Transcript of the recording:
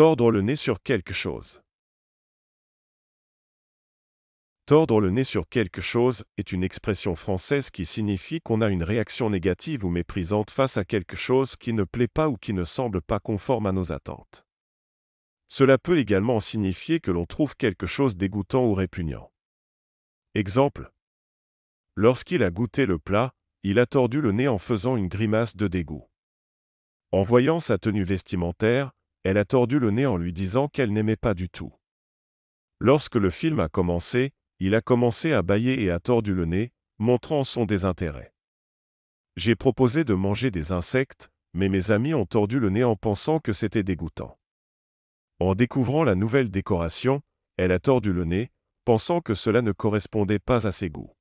Tordre le nez sur quelque chose. Tordre le nez sur quelque chose est une expression française qui signifie qu'on a une réaction négative ou méprisante face à quelque chose qui ne plaît pas ou qui ne semble pas conforme à nos attentes. Cela peut également signifier que l'on trouve quelque chose dégoûtant ou répugnant. Exemple. Lorsqu'il a goûté le plat, il a tordu le nez en faisant une grimace de dégoût. En voyant sa tenue vestimentaire, elle a tordu le nez en lui disant qu'elle n'aimait pas du tout. Lorsque le film a commencé, il a commencé à bâiller et a tordu le nez, montrant son désintérêt. J'ai proposé de manger des insectes, mais mes amis ont tordu le nez en pensant que c'était dégoûtant. En découvrant la nouvelle décoration, elle a tordu le nez, pensant que cela ne correspondait pas à ses goûts.